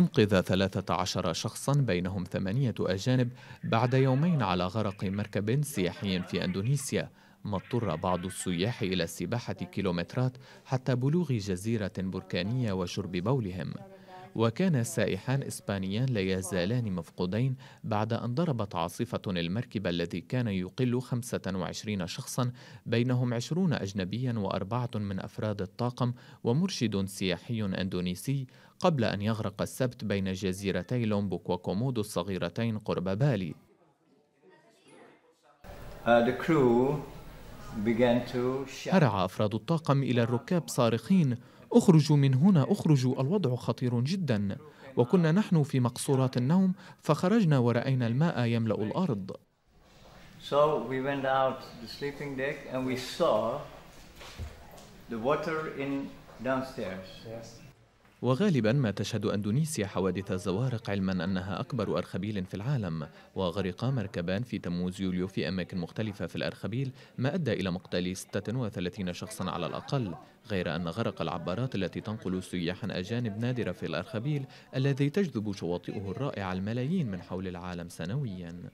أنقذ 13 شخصا بينهم ثمانية أجانب بعد يومين على غرق مركب سياحي في أندونيسيا ما اضطر بعض السياح إلى السباحة كيلومترات حتى بلوغ جزيرة بركانية وشرب بولهم وكان سائحان إسبانيان لا يزالان مفقودين بعد أن ضربت عاصفة المركب الذي كان يقل 25 شخصا بينهم 20 أجنبيا وأربعة من أفراد الطاقم ومرشد سياحي أندونيسي قبل أن يغرق السبت بين جزيرتي لومبوك وكومودو الصغيرتين قرب بالي. Uh, the crew هرع أفراد الطاقم إلى الركاب صارخين اخرجوا من هنا اخرجوا الوضع خطير جدا وكنا نحن في مقصورات النوم فخرجنا ورأينا الماء يملأ الأرض So we went out the sleeping deck and we saw the water in downstairs. Yes. وغالبا ما تشهد أندونيسيا حوادث الزوارق علما أنها أكبر أرخبيل في العالم وغرق مركبان في تموز يوليو في أماكن مختلفة في الأرخبيل ما أدى إلى مقتل 36 شخصا على الأقل غير أن غرق العبارات التي تنقل سياحا أجانب نادرة في الأرخبيل الذي تجذب شواطئه الرائعة الملايين من حول العالم سنويا